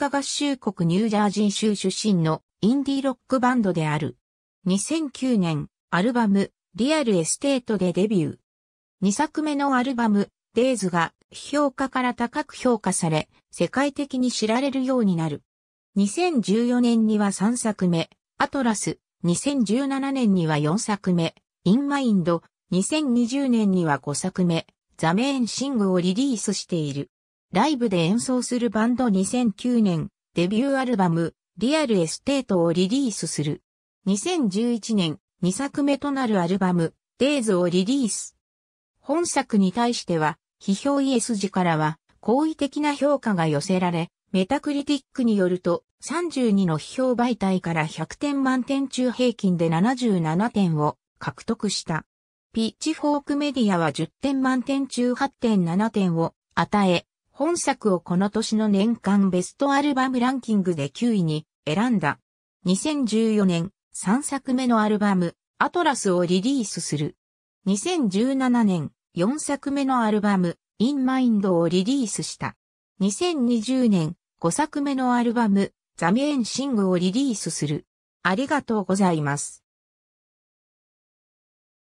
カ合衆国ニュージャージー州出身のインディーロックバンドである。2009年、アルバム、リアルエステートでデビュー。2作目のアルバム、デイズが、評価から高く評価され、世界的に知られるようになる。2014年には3作目、アトラス、2017年には4作目、インマインド、2020年には5作目、ザメーンシングをリリースしている。ライブで演奏するバンド2009年、デビューアルバム、リアルエステートをリリースする。2011年、2作目となるアルバム、デイズをリリース。本作に対しては、批評イエス時からは、好意的な評価が寄せられ、メタクリティックによると、32の批評媒体から100点満点中平均で77点を獲得した。ピッチフォークメディアは10点満点中8.7点を与え、本作をこの年の年間ベストアルバムランキングで9位に選んだ。2014年3作目のアルバム、アトラスをリリースする。2017年4作目のアルバム、インマインドをリリースした。2020年5作目のアルバム、ザメエンシングをリリースする。ありがとうございます。